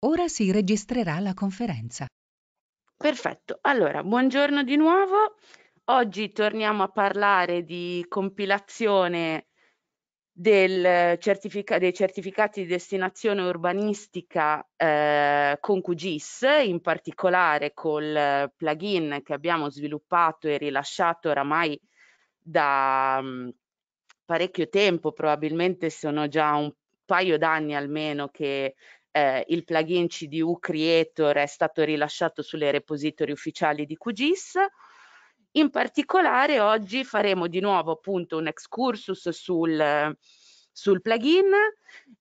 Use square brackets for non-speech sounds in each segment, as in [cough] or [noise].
Ora si registrerà la conferenza. Perfetto, allora buongiorno di nuovo. Oggi torniamo a parlare di compilazione eh, certifica dei certificati di destinazione urbanistica eh, con QGIS, in particolare col eh, plugin che abbiamo sviluppato e rilasciato oramai da mh, mm, parecchio tempo, probabilmente sono già un paio d'anni almeno che eh, il plugin CDU Creator è stato rilasciato sulle repository ufficiali di QGIS. In particolare oggi faremo di nuovo appunto un excursus sul, sul plugin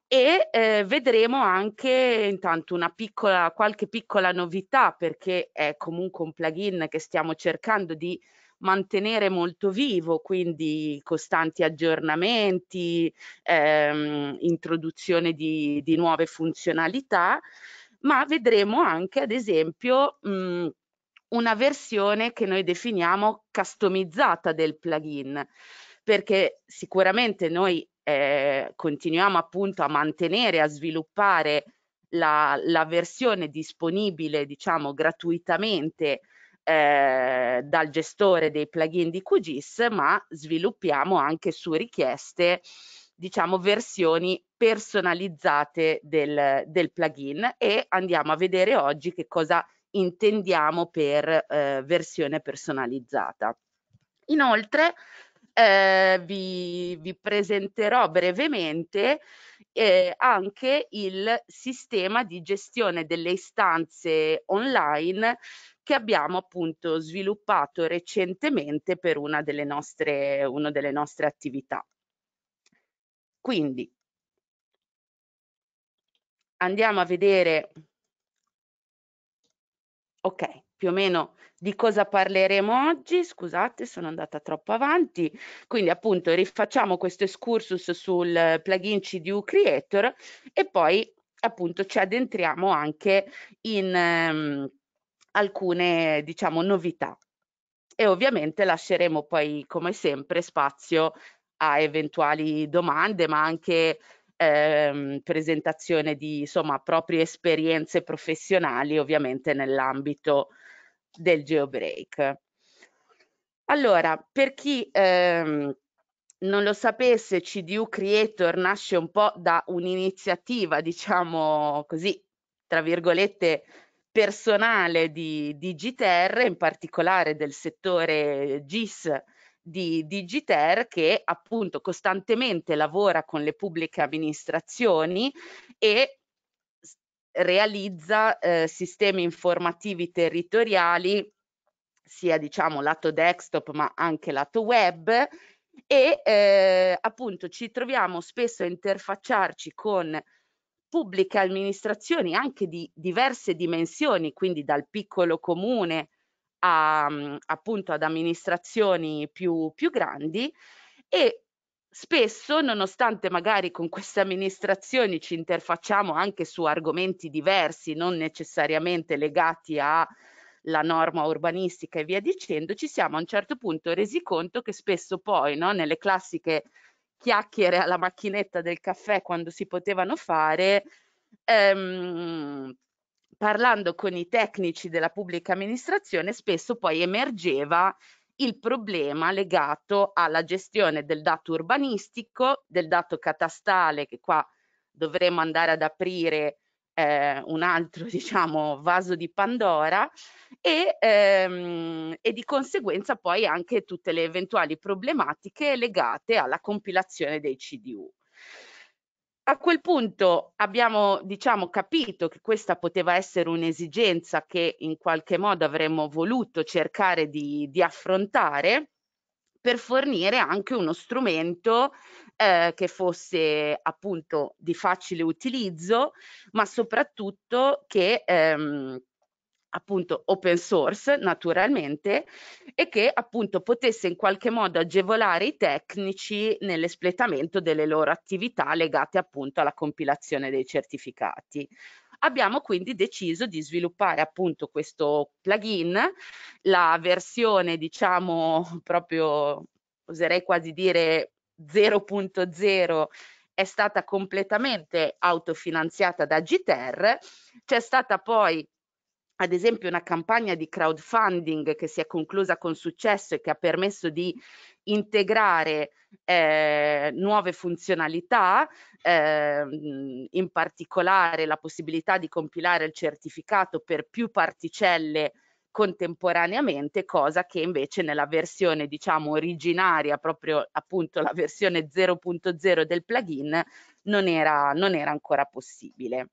e eh, vedremo anche intanto una piccola, qualche piccola novità perché è comunque un plugin che stiamo cercando di mantenere molto vivo, quindi costanti aggiornamenti, ehm, introduzione di, di nuove funzionalità, ma vedremo anche, ad esempio, mh, mm, una versione che noi definiamo customizzata del plugin, perché sicuramente noi eh, continuiamo appunto a mantenere, a sviluppare la, la versione disponibile, diciamo, gratuitamente eh, dal gestore dei plugin di QGIS, ma sviluppiamo anche su richieste diciamo versioni personalizzate del, del plugin e andiamo a vedere oggi che cosa intendiamo per eh, versione personalizzata. Inoltre eh, vi, vi presenterò brevemente eh, anche il sistema di gestione delle istanze online che abbiamo appunto sviluppato recentemente per una delle nostre, una delle nostre attività. Quindi andiamo a vedere. Ok, più o meno di cosa parleremo oggi. Scusate, sono andata troppo avanti. Quindi, appunto, rifacciamo questo excursus sul plugin CDU Creator e poi, appunto, ci addentriamo anche in ehm, alcune, diciamo, novità. E ovviamente lasceremo poi, come sempre, spazio a eventuali domande, ma anche ehm, presentazione di insomma proprie esperienze professionali ovviamente nell'ambito del geobreak. Allora, per chi ehm, non lo sapesse, CDU Creator nasce un po' da un'iniziativa, diciamo così, tra virgolette, personale di, di GTR, in particolare del settore GIS di, di GTR, che appunto costantemente lavora con le pubbliche amministrazioni e realizza eh, sistemi informativi territoriali, sia diciamo lato desktop ma anche lato web e eh, appunto ci troviamo spesso a interfacciarci con pubbliche amministrazioni anche di diverse dimensioni, quindi dal piccolo comune a, mm, appunto ad amministrazioni più, più grandi e spesso, nonostante magari con queste amministrazioni ci interfacciamo anche su argomenti diversi, non necessariamente legati alla norma urbanistica e via dicendo, ci siamo a un certo punto resi conto che spesso poi no, nelle classiche chiacchiere alla macchinetta del caffè quando si potevano fare, ehm, parlando con i tecnici della pubblica amministrazione, spesso poi emergeva il problema legato alla gestione del dato urbanistico, del dato catastale, che qua dovremmo andare ad aprire eh, un altro [laughs] diciamo, vaso di Pandora e, ehm, e, di conseguenza poi anche tutte le eventuali problematiche legate alla compilazione dei CDU a quel punto abbiamo diciamo, capito che questa poteva essere un'esigenza che in qualche modo avremmo voluto cercare di, di affrontare per fornire anche uno strumento eh, che fosse appunto di facile utilizzo, ma soprattutto che ehm, appunto open source naturalmente e che appunto potesse in qualche modo agevolare i tecnici nell'espletamento delle loro attività legate appunto alla compilazione dei certificati. Abbiamo quindi deciso di sviluppare appunto questo plugin, la versione diciamo proprio oserei quasi dire 0.0 è stata completamente autofinanziata da GTER, c'è stata poi ad esempio una campagna di crowdfunding che si è conclusa con successo e che ha permesso di integrare eh, nuove funzionalità, eh, in particolare la possibilità di compilare il certificato per più particelle contemporaneamente, cosa che invece nella versione diciamo originaria, proprio appunto la versione 0.0 del plugin, non era, non era ancora possibile.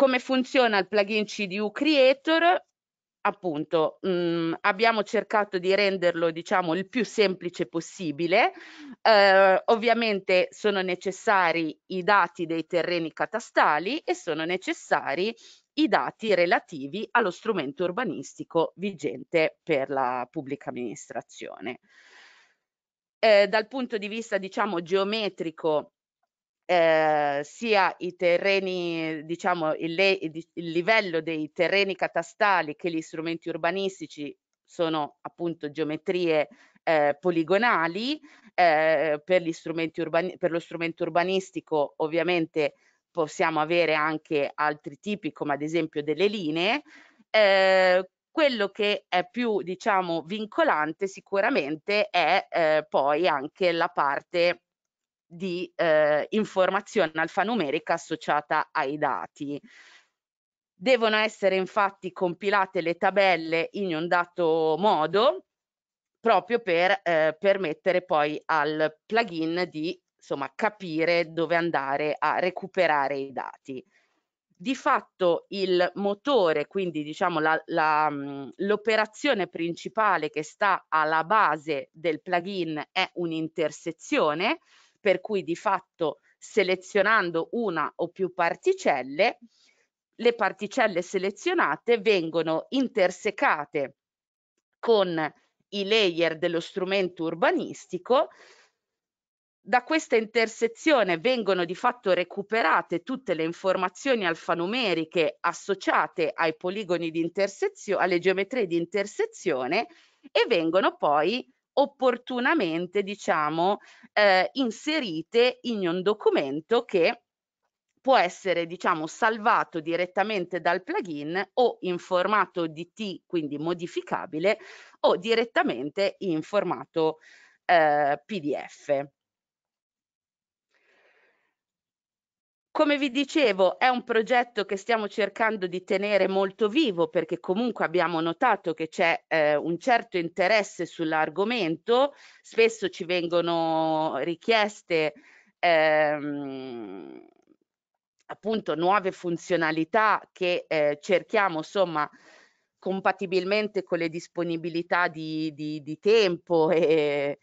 Come funziona il plugin CDU Creator? appunto mh, mm, abbiamo cercato di renderlo diciamo il più semplice possibile eh, ovviamente sono necessari i dati dei terreni catastali e sono necessari i dati relativi allo strumento urbanistico vigente per la pubblica amministrazione eh, dal punto di vista diciamo geometrico eh, sia i terreni, diciamo il, le, il, livello dei terreni catastali che gli strumenti urbanistici sono appunto geometrie eh, poligonali, eh, per, gli strumenti urbani- per lo strumento urbanistico ovviamente possiamo avere anche altri tipi come ad esempio delle linee. Eh, quello che è più diciamo vincolante sicuramente è eh, poi anche la parte di eh, informazione alfanumerica associata ai dati. Devono essere infatti compilate le tabelle in un dato modo proprio per eh, permettere poi al plugin di insomma, capire dove andare a recuperare i dati. Di fatto il motore, quindi diciamo l'operazione principale che sta alla base del plugin è un'intersezione, per cui di fatto selezionando una o più particelle, le particelle selezionate vengono intersecate con i layer dello strumento urbanistico. Da questa intersezione vengono di fatto recuperate tutte le informazioni alfanumeriche associate ai poligoni di intersezione, alle geometrie di intersezione e vengono poi opportunamente, diciamo, eh, inserite in un documento che può essere diciamo salvato direttamente dal plugin o in formato DT, quindi modificabile, o direttamente in formato eh, PDF. Come vi dicevo, è un progetto che stiamo cercando di tenere molto vivo perché comunque abbiamo notato che c'è eh, un certo interesse sull'argomento, spesso ci vengono richieste ehm, appunto nuove funzionalità che eh, cerchiamo insomma compatibilmente con le disponibilità di, di, di tempo e,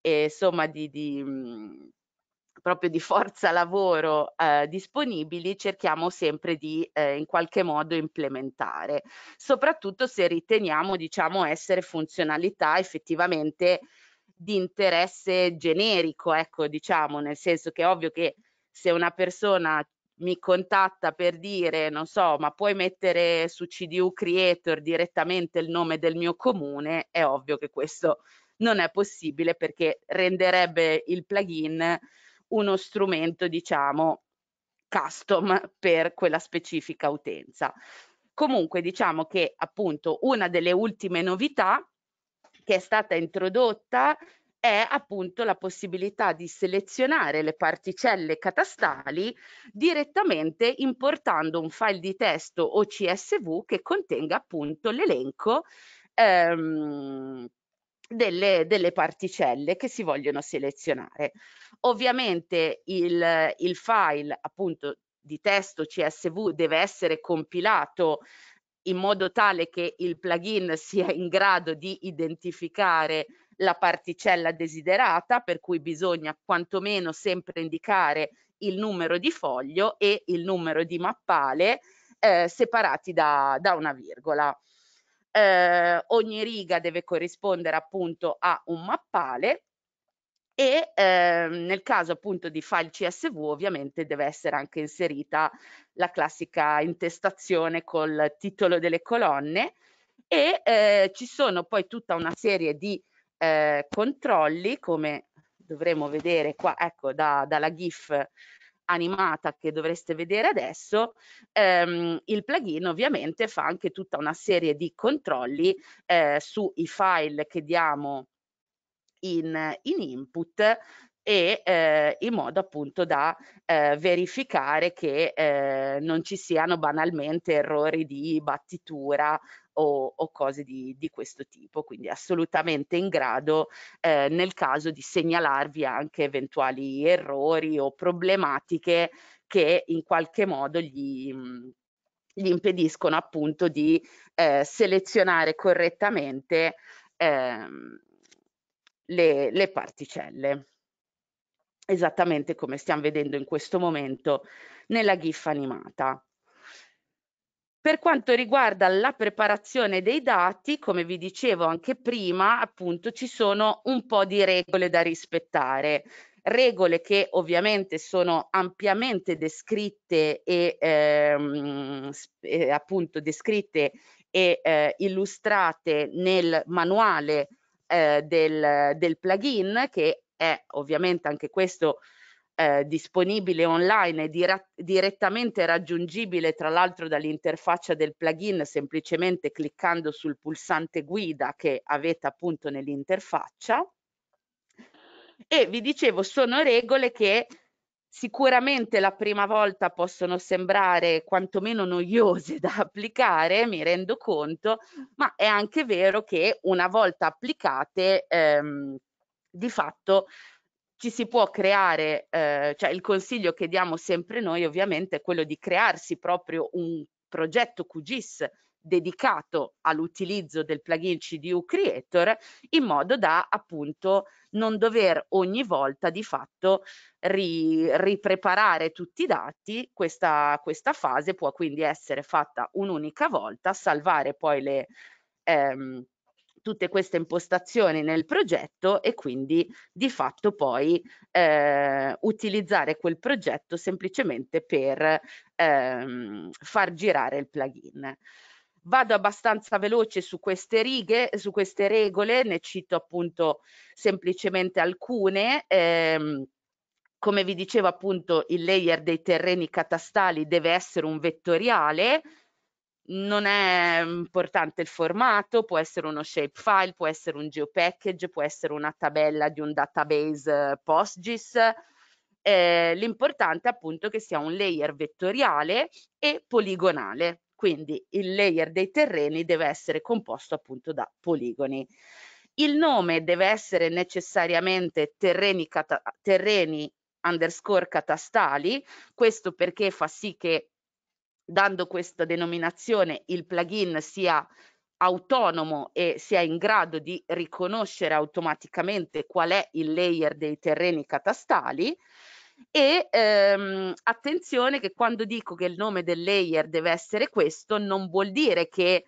e insomma di, di mm, proprio di forza lavoro eh, disponibili cerchiamo sempre di eh, in qualche modo implementare, soprattutto se riteniamo diciamo essere funzionalità effettivamente di interesse generico, ecco diciamo, nel senso che è ovvio che se una persona mi contatta per dire, non so, ma puoi mettere su CDU Creator direttamente il nome del mio comune, è ovvio che questo non è possibile perché renderebbe il plugin uno strumento, diciamo, custom per quella specifica utenza. Comunque diciamo che appunto una delle ultime novità che è stata introdotta è appunto la possibilità di selezionare le particelle catastali direttamente importando un file di testo o CSV che contenga appunto l'elenco ehm, delle, delle, particelle che si vogliono selezionare. Ovviamente il, il file appunto di testo CSV deve essere compilato in modo tale che il plugin [laughs] sia in grado di identificare la particella desiderata, per cui bisogna quantomeno sempre indicare il numero di foglio e il numero di mappale eh, separati da, da una virgola eh, ogni riga deve corrispondere appunto a un mappale e eh, nel caso appunto di file CSV ovviamente deve essere anche inserita la classica intestazione col titolo delle colonne e eh, ci sono poi tutta una serie di eh, controlli come dovremo vedere qua ecco da, dalla GIF animata che dovreste vedere adesso, ehm, il plugin ovviamente fa anche tutta una serie di controlli eh, sui file che diamo in, in input e eh, in modo appunto da eh, verificare che eh, non ci siano banalmente errori di battitura o, o cose di, di, questo tipo, quindi assolutamente in grado eh, nel caso di segnalarvi anche eventuali errori o problematiche che in qualche modo gli... Mm, gli impediscono appunto di eh, selezionare correttamente ehm, le, le, particelle, esattamente come stiamo vedendo in questo momento nella GIF animata. Per quanto riguarda la preparazione dei dati, come vi dicevo anche prima, appunto ci sono un po' di regole da rispettare. Regole che ovviamente sono ampiamente descritte e, ehm, eh, appunto descritte e eh, illustrate nel manuale eh, del, del plugin, che è ovviamente anche questo eh, disponibile online e dir- direttamente raggiungibile tra l'altro dall'interfaccia del plugin semplicemente cliccando sul pulsante guida che avete appunto nell'interfaccia. E vi dicevo, sono regole che Sicuramente la prima volta possono sembrare quantomeno noiose [laughs] da applicare, mi rendo conto, ma è anche vero che una volta applicate ehm, di fatto ci si può creare, eh, cioè il consiglio che diamo sempre noi ovviamente è quello di crearsi proprio un progetto QGIS dedicato all'utilizzo del plugin CDU Creator in modo da appunto non dover ogni volta di fatto ri, ripreparare tutti i dati. Questa, questa fase può quindi essere fatta un'unica volta, salvare poi le, ehm, tutte queste impostazioni nel progetto e quindi di fatto poi eh, utilizzare quel progetto semplicemente per ehm, far girare il plugin. Vado abbastanza veloce su queste righe, su queste regole, ne cito appunto semplicemente alcune. Ehm, come vi dicevo appunto il layer dei terreni catastali deve essere un vettoriale, non è importante il formato, può essere uno shapefile, può essere un geopackage, può essere una tabella di un database PostGIS. Eh, l'importante è appunto che sia un layer vettoriale e poligonale, quindi il layer dei terreni deve essere composto appunto da poligoni. Il nome deve essere necessariamente terreni, cata- terreni underscore catastali, questo perché fa sì che dando questa denominazione il plugin sia autonomo e sia in grado di riconoscere automaticamente qual è il layer dei terreni catastali e ehm, attenzione che quando dico che il nome del layer deve essere questo non vuol dire che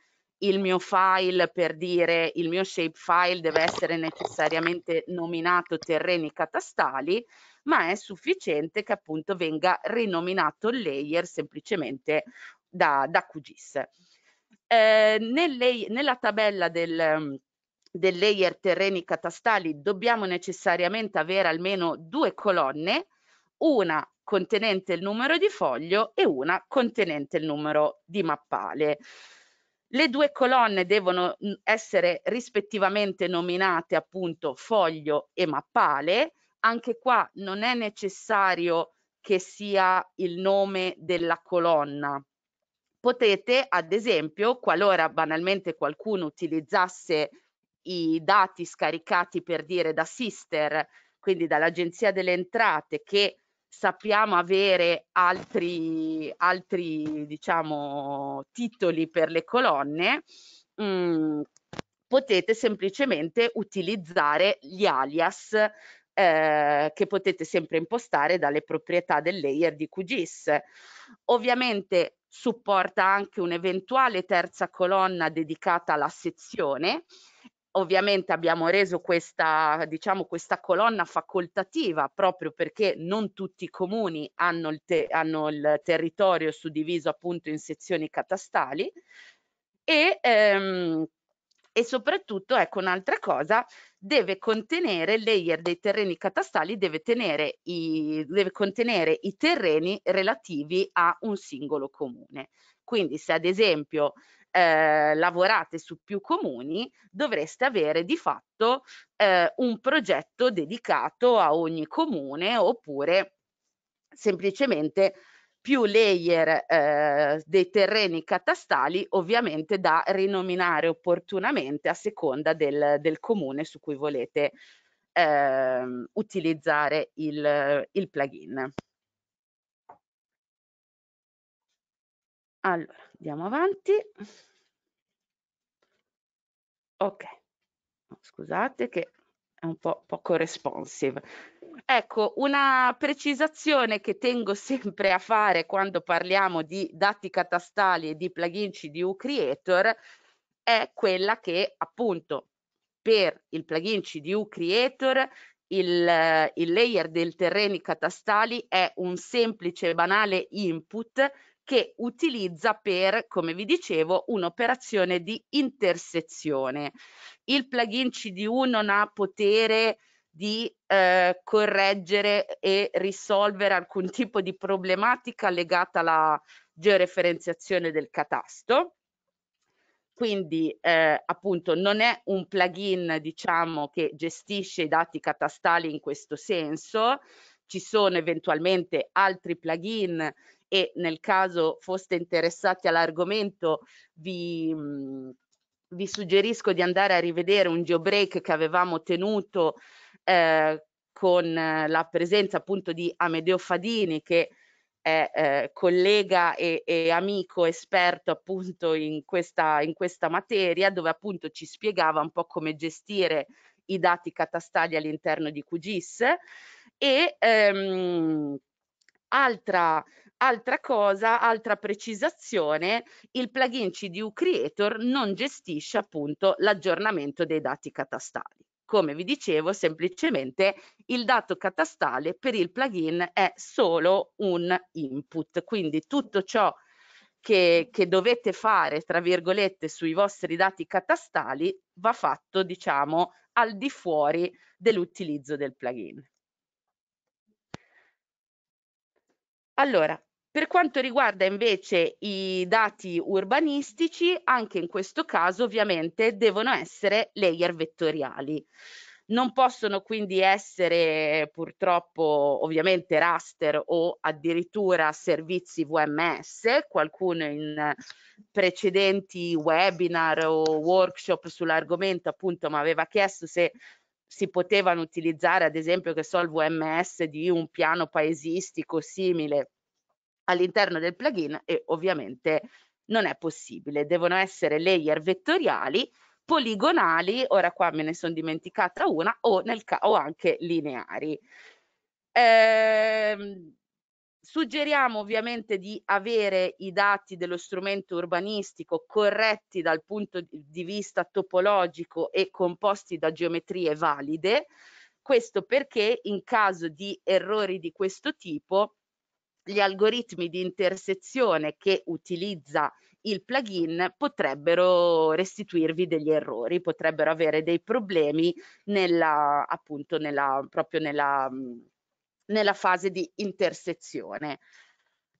il mio file per dire il mio shapefile deve essere necessariamente nominato terreni catastali, ma è sufficiente che appunto venga rinominato il layer semplicemente da, da QGIS. Eh, nelle, nella tabella del, del layer terreni catastali dobbiamo necessariamente avere almeno due colonne, una contenente il numero di foglio e una contenente il numero di mappale. Le due colonne devono mm, essere rispettivamente nominate appunto foglio e mappale. Anche qua non è necessario che sia il nome della colonna. Potete, ad esempio, qualora banalmente qualcuno utilizzasse i dati scaricati per dire da Sister, quindi dall'Agenzia delle Entrate, che sappiamo avere altri, altri diciamo, titoli per le colonne, mh, mm, potete semplicemente utilizzare gli alias eh, che potete sempre impostare dalle proprietà del layer di QGIS. Ovviamente supporta anche un'eventuale terza colonna dedicata alla sezione Ovviamente abbiamo reso questa, diciamo, questa colonna facoltativa proprio perché non tutti i comuni hanno il, te hanno il territorio suddiviso appunto in sezioni catastali e, ehm, e soprattutto, ecco un'altra cosa, deve contenere il layer dei terreni catastali, deve, i, deve contenere i terreni relativi a un singolo comune. Quindi se ad esempio eh, lavorate su più comuni, dovreste avere di fatto eh, un progetto dedicato a ogni comune oppure semplicemente più layer eh, dei terreni catastali ovviamente da rinominare opportunamente a seconda del, del comune su cui volete eh, utilizzare il, il plugin. Allora. Andiamo avanti. Ok, scusate che è un po' poco responsive. Ecco, una precisazione che tengo [laughs] sempre a fare quando parliamo di dati catastali e di plugin CDU Creator è quella che appunto per il plugin CDU Creator il, il layer del terreni catastali è un semplice e banale input che utilizza per, come vi dicevo, un'operazione di intersezione. Il plugin CDU non ha potere di eh, correggere e risolvere alcun tipo di problematica legata alla georeferenziazione del catasto. Quindi eh, appunto non è un plugin diciamo che gestisce i dati catastali in questo senso, ci sono eventualmente altri plugin e nel caso foste interessati all'argomento vi, mhmm, vi, suggerisco di andare a rivedere un geobreak che avevamo tenuto eh, con la presenza appunto di Amedeo Fadini che è eh, collega e, e, amico esperto appunto in questa, in questa materia dove appunto ci spiegava un po' come gestire i dati catastali all'interno di QGIS e ehm, altra Altra cosa, altra precisazione, il plugin CDU Creator non gestisce appunto l'aggiornamento dei dati catastali. Come vi dicevo, semplicemente il dato catastale per il plugin è solo un input, quindi tutto ciò che, che, dovete fare, tra virgolette, sui vostri dati catastali va fatto, diciamo, al di fuori dell'utilizzo del plugin. Allora, per quanto riguarda invece i dati urbanistici, anche in questo caso ovviamente devono essere layer vettoriali. Non possono quindi essere purtroppo ovviamente raster o addirittura servizi VMS, qualcuno in precedenti webinar o workshop sull'argomento appunto mi aveva chiesto se si potevano utilizzare ad esempio che so il VMS di un piano paesistico simile all'interno del plugin e ovviamente non è possibile, devono essere layer vettoriali, poligonali, ora qua me ne sono dimenticata una, o, nel ca- o anche lineari. Ehm, Suggeriamo ovviamente di avere i dati dello strumento urbanistico corretti dal punto di vista topologico e composti da geometrie valide. Questo perché in caso di errori di questo tipo gli algoritmi di intersezione che utilizza il plugin potrebbero restituirvi degli errori, potrebbero avere dei problemi nella, appunto nella, proprio nella, mm, nella fase di intersezione.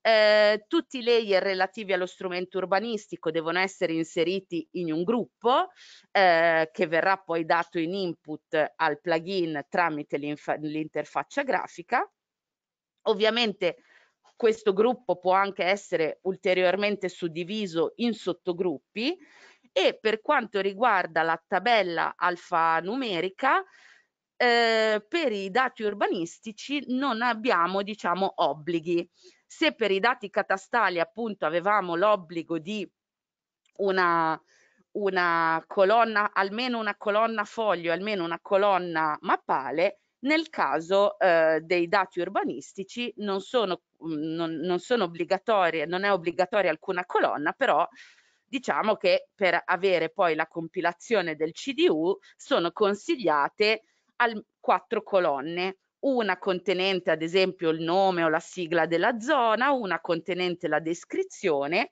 Eh, tutti i layer relativi allo strumento urbanistico devono essere inseriti in un gruppo eh, che verrà poi dato in input al plugin tramite l'interfaccia grafica. Ovviamente questo gruppo può anche essere ulteriormente suddiviso in sottogruppi e per quanto riguarda la tabella alfanumerica, eh, per i dati urbanistici non abbiamo diciamo obblighi. Se per i dati catastali appunto avevamo l'obbligo di una, una colonna, almeno una colonna foglio, almeno una colonna mappale, nel caso eh, dei dati urbanistici non, sono, mm, non, non, sono obbligatorie, non è obbligatoria alcuna colonna, però diciamo che per avere poi la compilazione del CDU sono consigliate al, quattro colonne, una contenente ad esempio il nome o la sigla della zona, una contenente la descrizione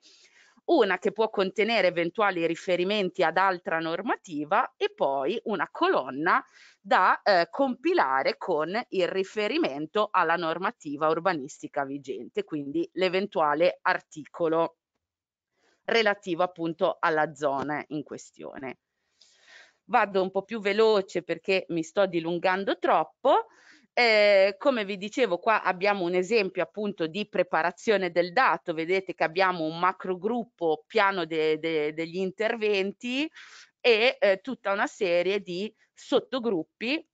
una che può contenere eventuali riferimenti ad altra normativa e poi una colonna da eh, compilare con il riferimento alla normativa urbanistica vigente, quindi l'eventuale articolo relativo appunto alla zona in questione. Vado un po' più veloce perché mi sto dilungando troppo. Eh, come vi dicevo, qua abbiamo un esempio appunto di preparazione del dato, vedete che abbiamo un macro gruppo piano de, de, degli interventi e eh, tutta una serie di sottogruppi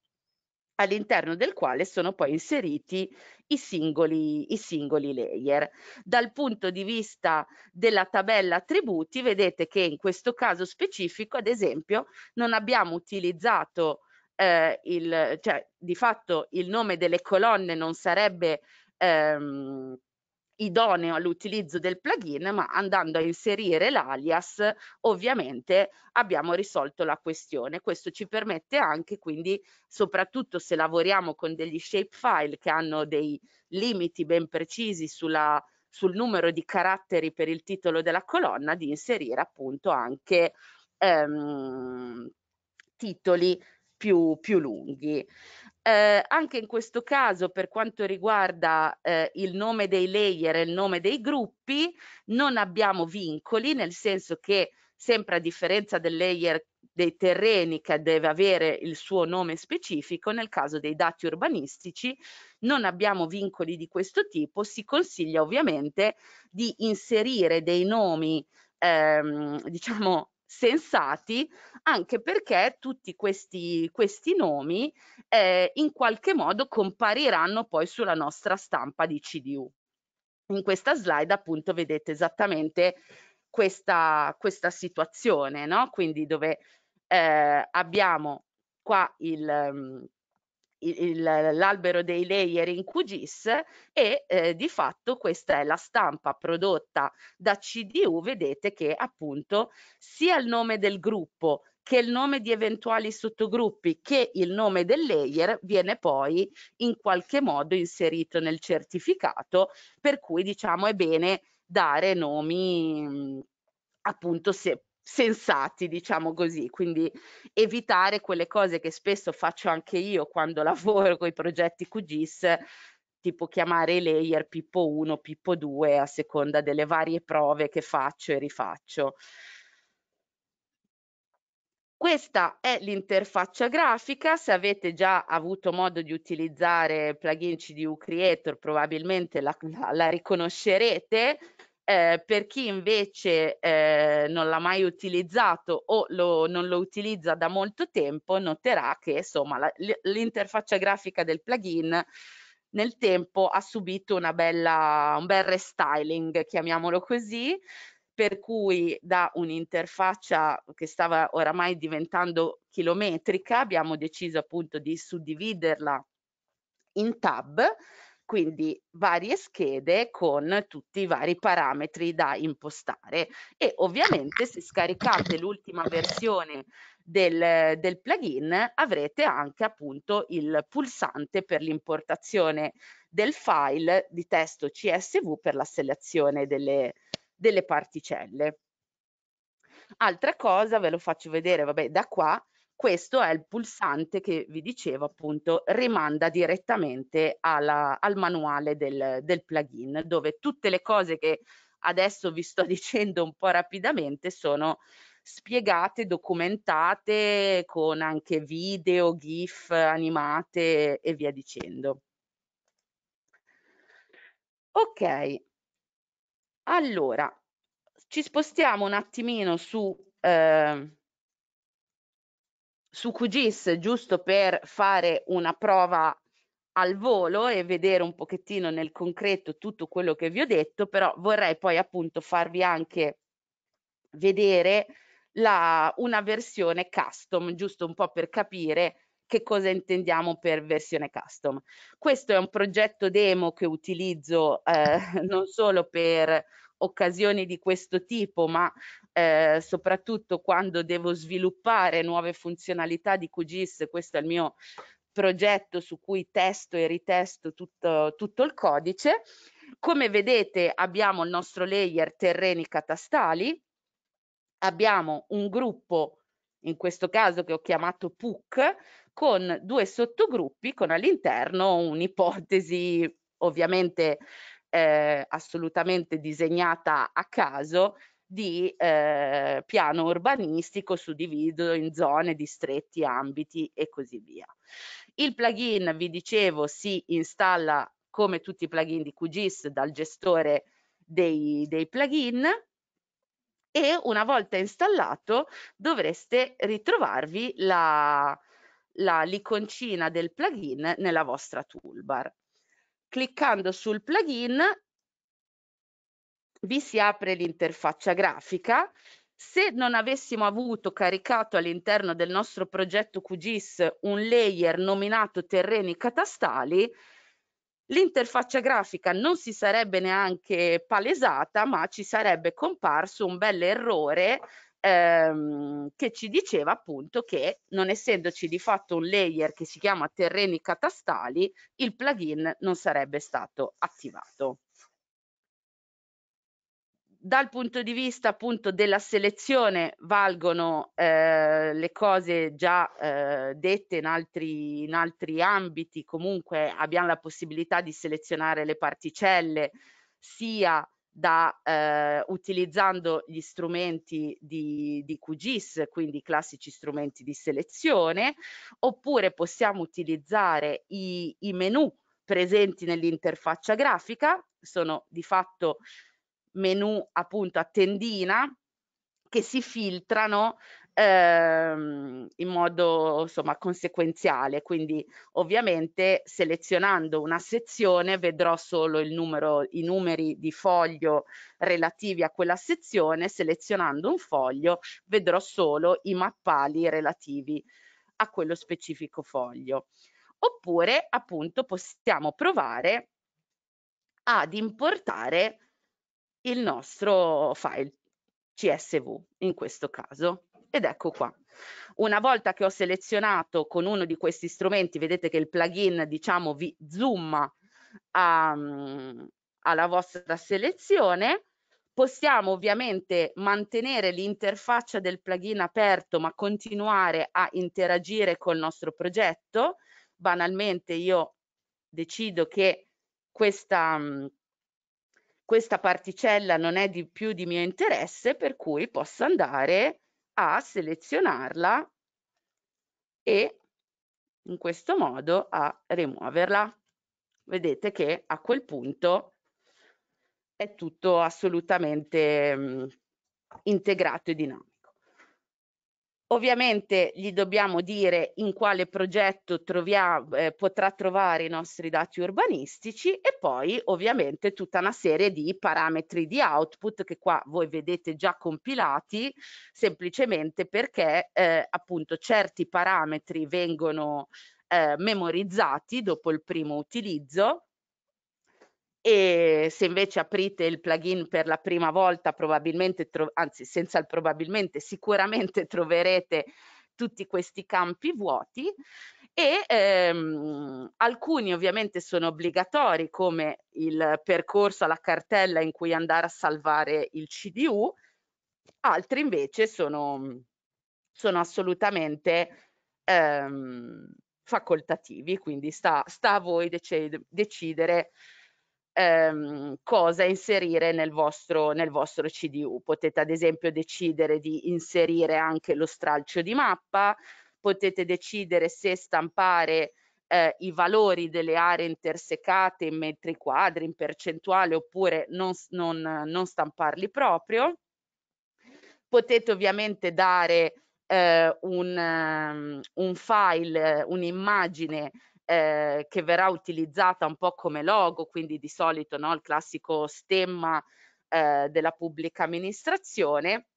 all'interno del quale sono poi inseriti i singoli, i singoli layer. Dal punto di vista della tabella attributi, vedete che in questo caso specifico, ad esempio, non abbiamo utilizzato eh, il, cioè, di fatto il nome delle colonne non sarebbe ehm, idoneo all'utilizzo del plugin, ma andando a inserire l'alias ovviamente abbiamo risolto la questione. Questo ci permette anche quindi, soprattutto se lavoriamo con degli shapefile che hanno dei limiti ben precisi sulla, sul numero di caratteri per il titolo della colonna, di inserire appunto anche ehm, titoli più, più lunghi. Eh, anche in questo caso, per quanto riguarda eh, il nome dei layer e il nome dei gruppi, non abbiamo vincoli, nel senso che sempre a differenza del layer dei terreni che deve avere il suo nome specifico, nel caso dei dati urbanistici non abbiamo vincoli di questo tipo, si consiglia ovviamente di inserire dei nomi ehm, diciamo sensati anche perché tutti questi, questi nomi eh, in qualche modo compariranno poi sulla nostra stampa di CDU. In questa slide appunto vedete esattamente questa, questa situazione, no? quindi dove eh, abbiamo qua il, mm, l'albero dei layer in QGIS e eh, di fatto questa è la stampa prodotta da CDU, vedete che appunto sia il nome del gruppo che il nome di eventuali sottogruppi che il nome del layer viene poi in qualche modo inserito nel certificato per cui diciamo è bene dare nomi appunto se sensati, diciamo così, quindi evitare quelle cose che spesso faccio anche io quando [laughs] lavoro con i progetti QGIS, tipo chiamare i layer Pippo 1, Pippo 2 a seconda delle varie prove che faccio e rifaccio. Questa è l'interfaccia grafica, se avete già avuto modo di utilizzare plugin CDU Creator probabilmente la, la, la riconoscerete, eh, per chi invece eh, non l'ha mai utilizzato o lo, non lo utilizza da molto tempo, noterà che insomma la, l'interfaccia grafica del plugin nel tempo ha subito bella, un bel restyling, chiamiamolo così, per cui da un'interfaccia che stava oramai diventando chilometrica abbiamo deciso appunto di suddividerla in tab quindi varie schede con tutti i vari parametri da impostare e ovviamente se scaricate l'ultima versione del, del plugin avrete anche appunto il pulsante per l'importazione del file di testo CSV per la selezione delle, delle particelle. Altra cosa, ve lo faccio vedere, vabbè, da qua questo è il pulsante che vi dicevo appunto rimanda direttamente alla, al manuale del, del plugin dove tutte le cose che adesso vi sto [laughs] dicendo un po' rapidamente sono spiegate, documentate con anche video, GIF animate e via dicendo. Ok, allora ci spostiamo un attimino su eh, su QGIS giusto per fare una prova al volo e vedere un pochettino nel concreto tutto quello che vi ho detto, però vorrei poi appunto farvi anche vedere la, una versione custom, giusto un po' per capire che cosa intendiamo per versione custom. Questo è un progetto demo che utilizzo eh, [laughs] non solo per occasioni di questo tipo, ma eh, soprattutto quando devo sviluppare nuove funzionalità di QGIS, questo è il mio progetto su cui testo e ritesto tutto, tutto il codice. Come vedete abbiamo il nostro layer terreni catastali, abbiamo un gruppo, in questo caso che ho chiamato PUC, con due sottogruppi con all'interno un'ipotesi ovviamente eh, assolutamente disegnata a caso di eh, piano urbanistico suddiviso in zone, distretti, ambiti e così via. Il plugin, vi dicevo, si installa come tutti i plugin di QGIS dal gestore dei, dei plugin e una volta installato dovreste ritrovarvi la, la, l'iconcina del plugin nella vostra toolbar cliccando sul plugin vi si apre l'interfaccia grafica. Se non avessimo avuto caricato all'interno del nostro progetto QGIS un layer nominato terreni catastali, l'interfaccia grafica non si sarebbe neanche palesata, ma ci sarebbe comparso un bel errore ehm, che ci diceva appunto che non essendoci di fatto un layer che si chiama terreni catastali, il plugin non sarebbe stato attivato dal punto di vista appunto della selezione valgono eh, le cose già eh, dette in altri, in altri ambiti, comunque abbiamo la possibilità di selezionare le particelle sia da, eh, utilizzando gli strumenti di, di QGIS, quindi i classici strumenti di selezione, oppure possiamo utilizzare i, i menu presenti nell'interfaccia grafica, sono di fatto menu appunto a tendina che si filtrano ehm, in modo insomma conseguenziale, quindi ovviamente selezionando una sezione vedrò solo il numero, i numeri di foglio relativi a quella sezione, selezionando un foglio vedrò solo i mappali relativi a quello specifico foglio. Oppure appunto possiamo provare ad importare il nostro file CSV in questo caso ed ecco qua. Una volta che ho selezionato con uno di questi strumenti, vedete che il plugin diciamo vi zoom a, ehm, alla vostra selezione, possiamo ovviamente mantenere l'interfaccia del plugin aperto ma continuare a interagire col nostro progetto. Banalmente io decido che questa, mm, questa particella non è di più di mio interesse per cui posso andare a selezionarla e in questo modo a rimuoverla. Vedete che a quel punto è tutto assolutamente mh, mhmm, integrato e dinamico. Ovviamente gli dobbiamo dire in quale progetto trovia, eh, potrà trovare i nostri dati urbanistici e poi ovviamente tutta una serie di parametri di output che qua voi vedete già compilati semplicemente perché eh, appunto certi parametri vengono eh, memorizzati dopo il primo utilizzo e se invece aprite il plugin per la prima volta probabilmente, anzi senza il probabilmente, sicuramente [laughs] troverete tutti questi campi vuoti e ehm, alcuni ovviamente sono obbligatori come il percorso alla cartella in cui andare a salvare il CDU, altri invece sono, sono assolutamente ehm, facoltativi, quindi sta, sta a voi dec decidere ehm, cosa inserire nel vostro, nel vostro CDU. Potete ad esempio decidere di inserire anche lo stralcio di mappa, potete decidere se stampare eh, i valori delle aree intersecate in metri quadri, in percentuale, oppure non, non, non stamparli proprio. Potete ovviamente dare eh, un, um, un file, un'immagine eh, che verrà utilizzata un po' come logo, quindi di solito no, il classico stemma eh, della pubblica amministrazione,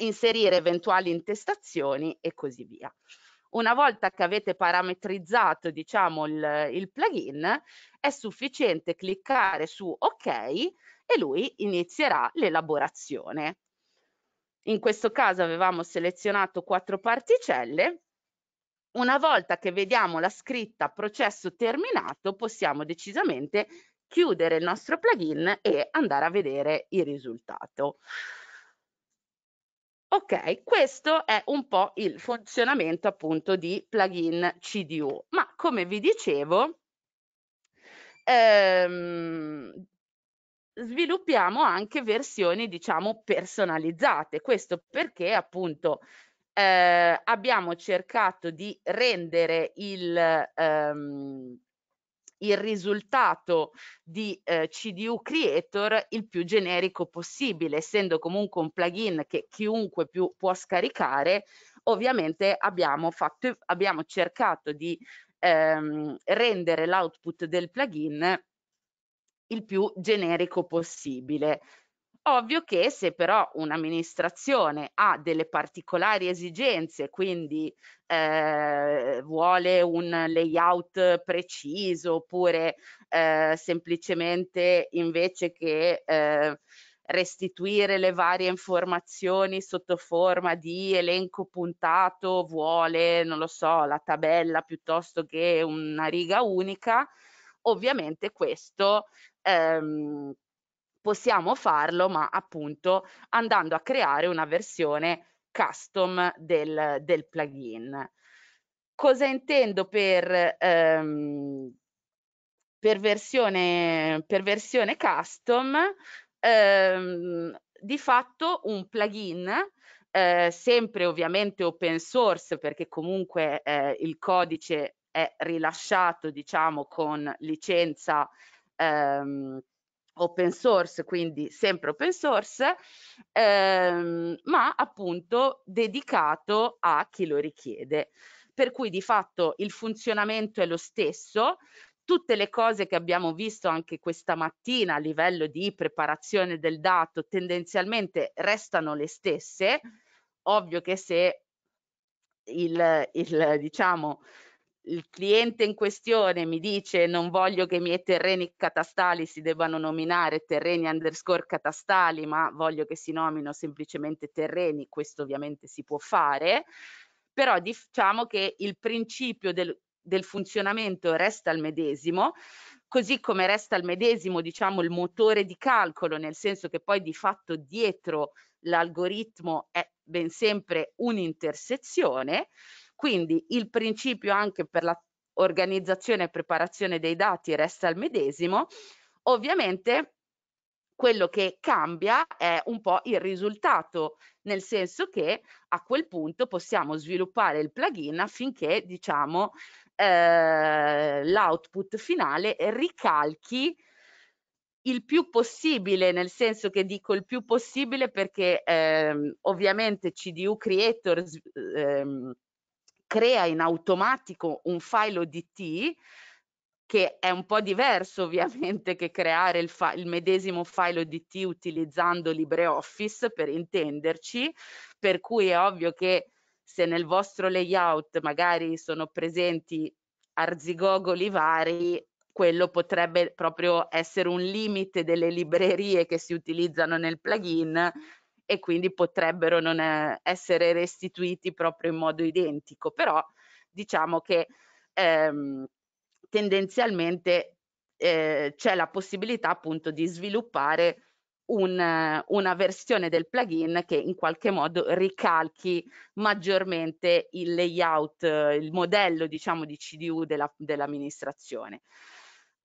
inserire eventuali intestazioni e così via. Una volta che avete parametrizzato diciamo, il, il plugin, è sufficiente cliccare su OK e lui inizierà l'elaborazione. In questo caso avevamo selezionato quattro particelle una volta che vediamo la scritta processo terminato possiamo decisamente chiudere il nostro plugin e andare a vedere il risultato. Ok, questo è un po' il funzionamento appunto di plugin CDU, ma come vi dicevo ehm, sviluppiamo anche versioni diciamo personalizzate, questo perché appunto eh, abbiamo cercato di rendere il, ehm, il risultato di eh, CDU Creator il più generico possibile, essendo comunque un plugin che chiunque più può scaricare, ovviamente abbiamo, fatto, abbiamo cercato di ehm, rendere l'output del plugin il più generico possibile. Ovvio che se però un'amministrazione ha delle particolari esigenze, quindi eh, vuole un layout preciso oppure eh, semplicemente invece che eh, restituire le varie informazioni sotto forma di elenco puntato vuole, non lo so, la tabella piuttosto che una riga unica, ovviamente questo... Ehm, possiamo farlo, ma appunto andando a creare una versione custom del, del plugin. Cosa intendo per, ehm, per, versione, per versione custom? Ehm, di fatto un plugin eh, sempre ovviamente open source perché comunque eh, il codice è rilasciato diciamo con licenza ehm, open source, quindi sempre open source, ehm, ma appunto dedicato a chi lo richiede. Per cui di fatto il funzionamento è lo stesso, tutte le cose che abbiamo visto anche questa mattina a livello di preparazione del dato tendenzialmente restano le stesse, ovvio che se il, il diciamo il cliente in questione mi dice non voglio che i miei terreni catastali si debbano nominare terreni underscore catastali, ma voglio che si nomino semplicemente terreni, questo ovviamente si può fare, però diciamo che il principio del, del funzionamento resta il medesimo, così come resta il medesimo diciamo, il motore di calcolo, nel senso che poi di fatto dietro l'algoritmo è ben sempre un'intersezione quindi il principio anche per la organizzazione e preparazione dei dati resta il medesimo. Ovviamente quello che cambia è un po' il risultato, nel senso che a quel punto possiamo sviluppare il plugin affinché, diciamo, eh, l'output finale ricalchi il più possibile, nel senso che dico il più possibile perché ehm, ovviamente CDU Creator ehm, crea in automatico un file ODT che è un po' diverso ovviamente che creare il, il, medesimo file ODT utilizzando LibreOffice per intenderci, per cui è ovvio che se nel vostro layout magari sono presenti arzigogoli vari, quello potrebbe proprio essere un limite delle librerie che si utilizzano nel plugin e quindi potrebbero non eh, essere restituiti proprio in modo identico, però diciamo che ehm, tendenzialmente eh, c'è la possibilità appunto di sviluppare un, una versione del plugin che in qualche modo ricalchi maggiormente il layout, il modello diciamo di CDU della, dell'amministrazione.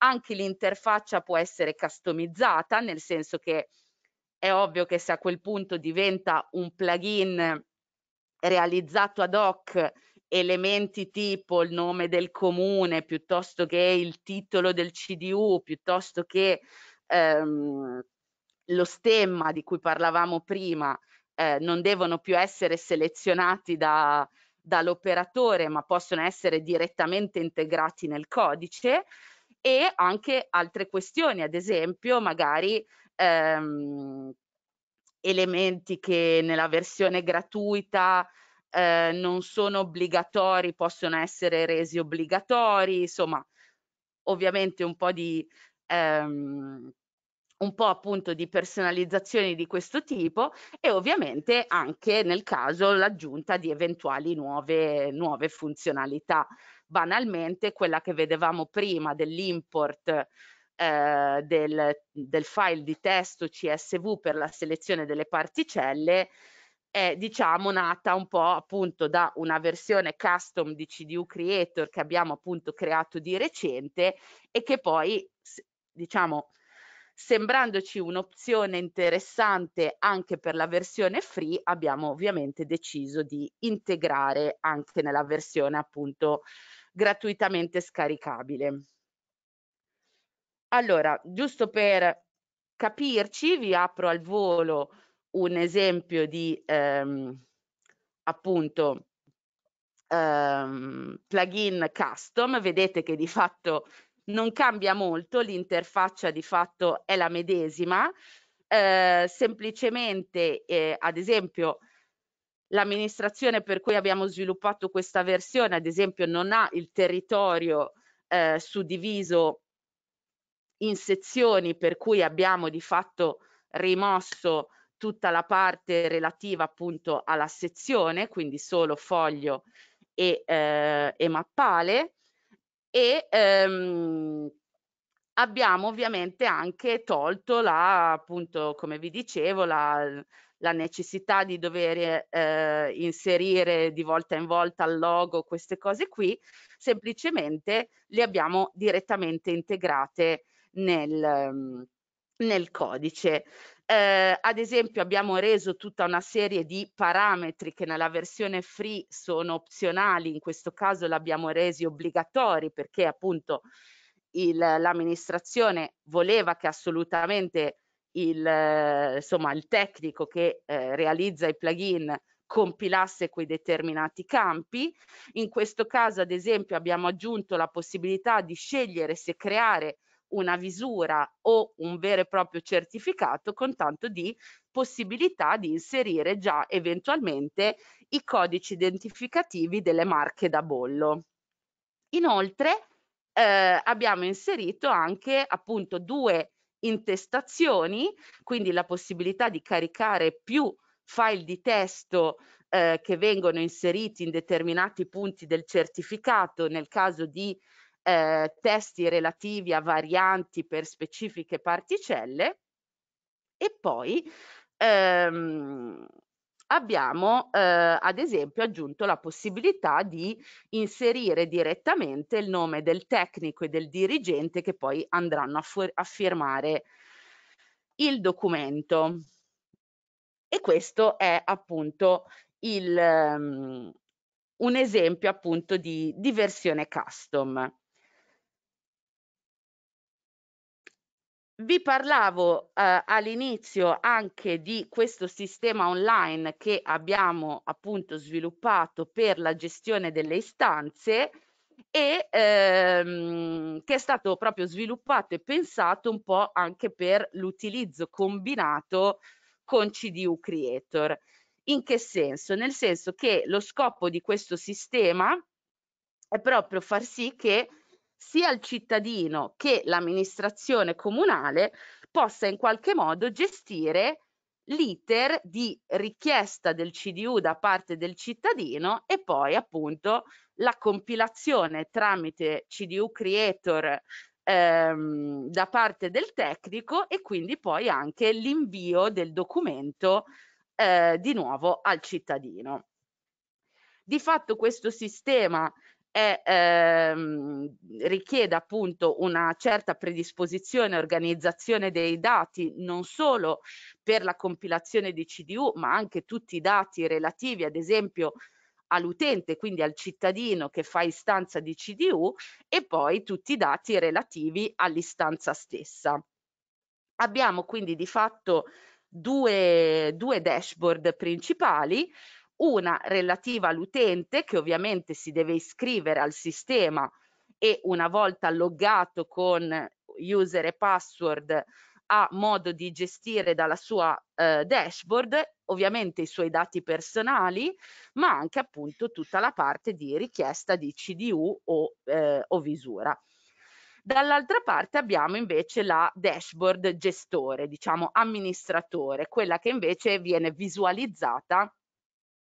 Anche l'interfaccia può essere customizzata, nel senso che è ovvio che se a quel punto diventa un plugin realizzato ad hoc elementi tipo il nome del comune piuttosto che il titolo del CDU piuttosto che ehm, lo stemma di cui parlavamo prima eh, non devono più essere selezionati da, dall'operatore ma possono essere direttamente integrati nel codice e anche altre questioni ad esempio magari ehm, elementi che nella versione gratuita eh, non sono obbligatori possono essere resi obbligatori, insomma ovviamente un po' di ehm, un po' appunto di personalizzazioni di questo tipo e ovviamente anche nel caso l'aggiunta di eventuali nuove, nuove funzionalità. Banalmente quella che vedevamo prima dell'import eh, del, del file di testo CSV per la selezione delle particelle è diciamo nata un po' appunto da una versione custom di CDU Creator che abbiamo appunto creato di recente e che poi diciamo sembrandoci un'opzione interessante anche per la versione free, abbiamo ovviamente deciso di integrare anche nella versione appunto gratuitamente scaricabile. Allora, giusto per capirci, vi apro al volo un esempio di ehm, appunto ehm, plugin custom. Vedete che di fatto non cambia molto, l'interfaccia di fatto è la medesima. Eh, semplicemente, eh, ad esempio, l'amministrazione per cui abbiamo sviluppato questa versione, ad esempio, non ha il territorio eh, suddiviso in sezioni per cui abbiamo di fatto rimosso tutta la parte relativa appunto alla sezione, quindi solo foglio e, eh, e mappale e ehm, abbiamo ovviamente anche tolto la, appunto, come vi dicevo, la, la necessità di dover eh, inserire di volta in volta al logo queste cose qui, semplicemente le abbiamo direttamente integrate nel, ehm, nel codice. Eh, ad esempio abbiamo reso tutta una serie di parametri che nella versione free sono opzionali, in questo caso li abbiamo resi obbligatori perché appunto l'amministrazione voleva che assolutamente il, insomma, il tecnico che eh, realizza i plugin compilasse quei determinati campi. In questo caso, ad esempio, abbiamo aggiunto la possibilità di scegliere se creare una visura o un vero e proprio certificato con tanto di possibilità di inserire già eventualmente i codici identificativi delle marche da bollo. Inoltre eh, abbiamo inserito anche appunto due intestazioni, quindi la possibilità di caricare più file di testo eh, che vengono inseriti in determinati punti del certificato nel caso di eh, testi relativi a varianti per specifiche particelle e poi ehm, abbiamo eh, ad esempio aggiunto la possibilità di inserire direttamente il nome del tecnico e del dirigente che poi andranno a, a firmare il documento. E questo è appunto il, um, un esempio appunto di, di versione custom. Vi parlavo eh, all'inizio anche di questo sistema online che abbiamo appunto sviluppato per la gestione delle istanze e ehm, che è stato proprio sviluppato e pensato un po' anche per l'utilizzo combinato con CDU Creator. In che senso? Nel senso che lo scopo di questo sistema è proprio far sì che sia il cittadino che l'amministrazione comunale possa in qualche modo gestire l'iter di richiesta del CDU da parte del cittadino e poi appunto la compilazione tramite CDU Creator ehm, da parte del tecnico e quindi poi anche l'invio del documento eh, di nuovo al cittadino. Di fatto questo sistema è, ehm, richiede appunto una certa predisposizione e organizzazione dei dati non solo per la compilazione di CDU ma anche tutti i dati relativi ad esempio all'utente, quindi al cittadino che fa istanza di CDU e poi tutti i dati relativi all'istanza stessa. Abbiamo quindi di fatto due, due dashboard principali, una relativa all'utente che ovviamente si deve iscrivere al sistema e una volta loggato con user e password ha modo di gestire dalla sua eh, dashboard ovviamente i suoi dati personali ma anche appunto tutta la parte di richiesta di CDU o, eh, o visura. Dall'altra parte abbiamo invece la dashboard gestore, diciamo amministratore, quella che invece viene visualizzata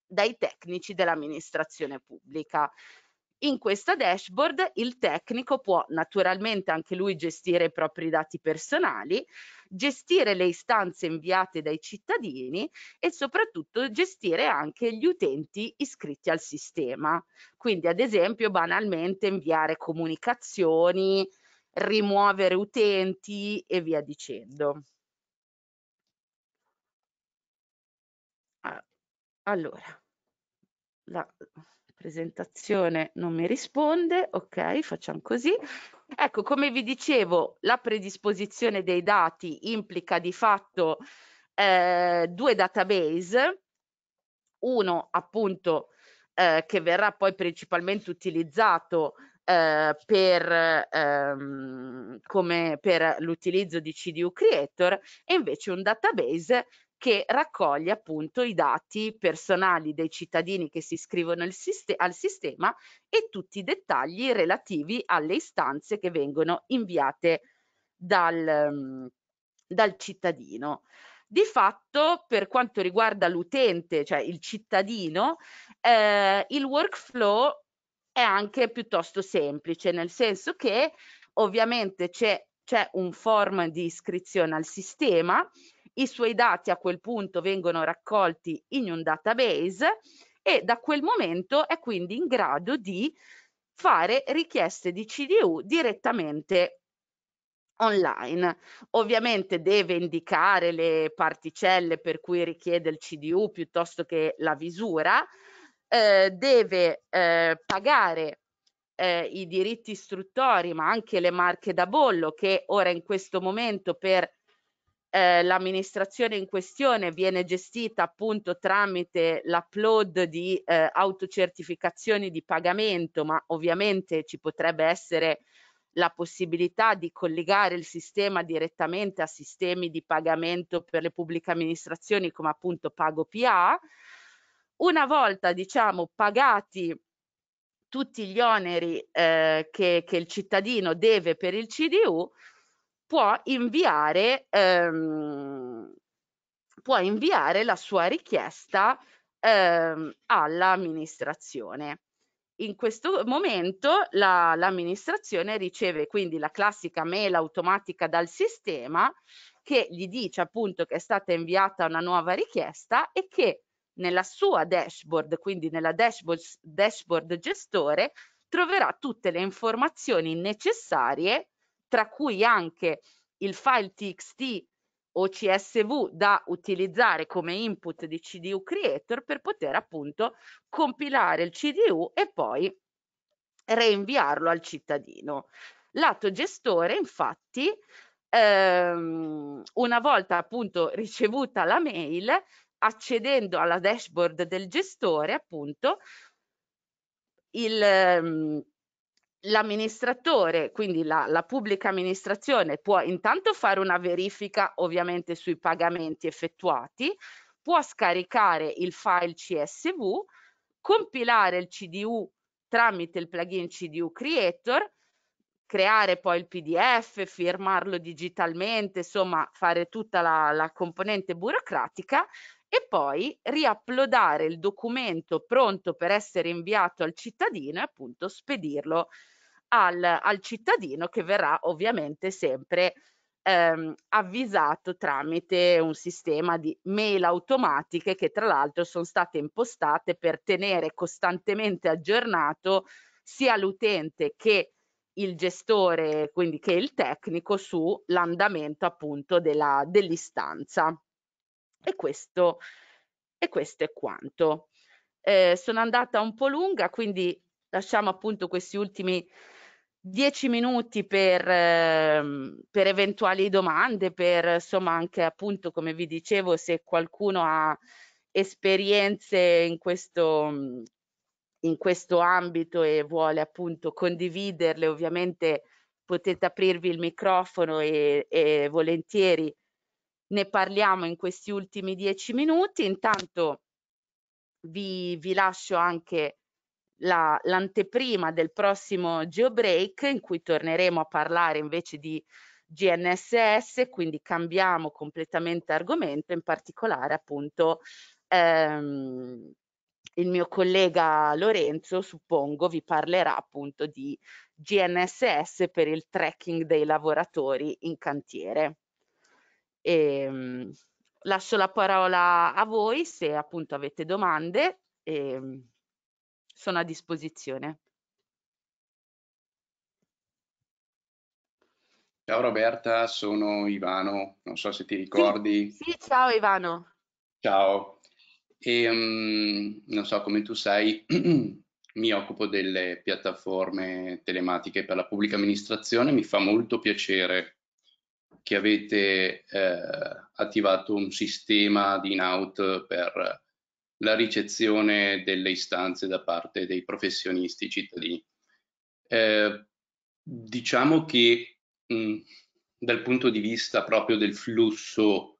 dai tecnici dell'amministrazione pubblica. In questa dashboard il tecnico può naturalmente anche lui gestire i propri dati personali, gestire le istanze inviate dai cittadini e soprattutto gestire anche gli utenti iscritti al sistema. Quindi ad esempio banalmente inviare comunicazioni, rimuovere utenti e via dicendo. Allora, la presentazione non mi risponde, ok, facciamo così. Ecco, come vi dicevo, la predisposizione dei dati implica di fatto eh, due database, uno appunto eh, che verrà poi principalmente utilizzato eh, per, ehm, come per l'utilizzo di CDU Creator e invece un database che raccoglie appunto i dati personali dei cittadini che si iscrivono siste al sistema e tutti i dettagli relativi alle istanze che vengono inviate dal, mhmm, dal cittadino. Di fatto, per quanto riguarda l'utente, cioè il cittadino, eh, il workflow è anche piuttosto semplice, nel senso che ovviamente c'è, un form di iscrizione al sistema i suoi dati a quel punto vengono raccolti in un database e da quel momento è quindi in grado di fare richieste di CDU direttamente online. Ovviamente deve indicare le particelle per cui richiede il CDU piuttosto che la visura, eh, deve eh, pagare eh, i diritti istruttori ma anche le marche da bollo che ora in questo momento per eh, l'amministrazione in questione viene gestita appunto tramite l'upload di eh, autocertificazioni di pagamento, ma ovviamente ci potrebbe essere la possibilità di collegare il sistema direttamente a sistemi di pagamento per le pubbliche amministrazioni come appunto PagoPA. Una volta diciamo pagati tutti gli oneri eh, che, che il cittadino deve per il CDU, può inviare, ehm, può inviare la sua richiesta ehm, all'amministrazione. In questo momento la, l'amministrazione riceve quindi la classica mail automatica dal sistema che gli dice appunto che è stata inviata una nuova richiesta e che nella sua dashboard, quindi nella dashboard, dashboard gestore, troverà tutte le informazioni necessarie tra cui anche il file txt o CSV da utilizzare come input di CDU Creator per poter appunto compilare il CDU e poi reinviarlo al cittadino. Lato gestore, infatti, ehm, una volta appunto ricevuta la mail, accedendo alla dashboard del gestore, appunto, il, ehm, l'amministratore, quindi la, la, pubblica amministrazione, può intanto fare una verifica ovviamente sui pagamenti effettuati, può scaricare il file CSV, compilare il CDU tramite il plugin CDU Creator, creare poi il PDF, firmarlo digitalmente, insomma fare tutta la, la componente burocratica e poi riuploadare il documento pronto per essere inviato al cittadino e appunto spedirlo al, al cittadino che verrà ovviamente sempre ehm, avvisato tramite un sistema di mail automatiche che tra l'altro sono state impostate per tenere costantemente aggiornato sia l'utente che il gestore, quindi che il tecnico, sull'andamento appunto della, dell'istanza. E questo, e questo è quanto. Eh, sono andata un po' lunga, quindi lasciamo appunto questi ultimi dieci minuti per, ehm, per, eventuali domande, per insomma anche appunto come vi dicevo se qualcuno ha esperienze in questo, in questo ambito e vuole appunto condividerle ovviamente potete aprirvi il microfono e, e volentieri ne parliamo in questi ultimi dieci minuti. Intanto vi, vi lascio anche la, l'anteprima del prossimo GeoBreak in cui torneremo a parlare invece di GNSS, quindi cambiamo completamente argomento, in particolare appunto ehm, il mio collega Lorenzo, suppongo, vi parlerà appunto di GNSS per il tracking dei lavoratori in cantiere. E, ehm, lascio la parola a voi se appunto avete domande. E, ehm, sono a disposizione. Ciao Roberta, sono Ivano, non so se ti ricordi. Sì, sì ciao Ivano. Ciao, e, um, non so come tu sai, [clears throat] mi occupo delle piattaforme telematiche per la pubblica amministrazione, mi fa molto piacere che avete eh, attivato un sistema di in-out per la ricezione delle istanze da parte dei professionisti cittadini. Eh, diciamo che mh, mm, dal punto di vista proprio del flusso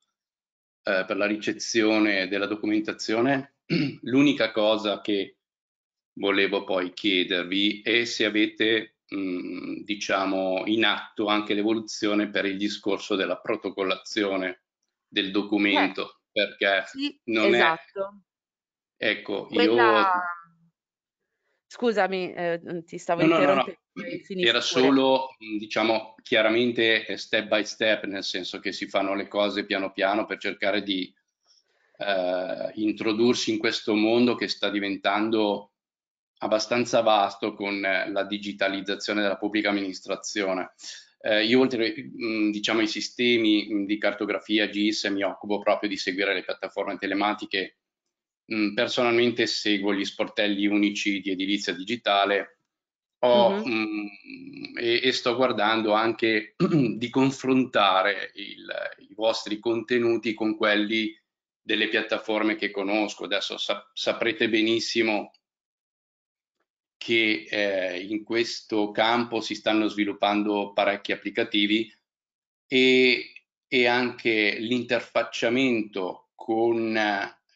eh, per la ricezione della documentazione, [clears throat] l'unica cosa che volevo poi chiedervi è se avete mm, diciamo in atto anche l'evoluzione per il discorso della protocollazione del documento eh, perché sì, non esatto. è Ecco, Quella... io... Scusami, eh, ti stavo no, interrompendo. No, no, mm, mm, Era solo, mm, diciamo, chiaramente eh, step by step, nel senso che si fanno le cose piano piano per cercare di eh, introdursi in questo mondo che sta diventando abbastanza vasto con eh, la digitalizzazione della pubblica amministrazione. Eh, io oltre diciamo, ai sistemi di cartografia GIS mi occupo proprio di seguire le piattaforme telematiche Mm, personalmente seguo gli sportelli unici di edilizia digitale ho, uh-huh. Mm-hmm. mh, mm, e, e, sto guardando anche [clears throat] di confrontare il, i vostri contenuti con quelli delle piattaforme che conosco. Adesso sa, saprete benissimo che eh, in questo campo si stanno sviluppando parecchi applicativi e, e anche l'interfacciamento con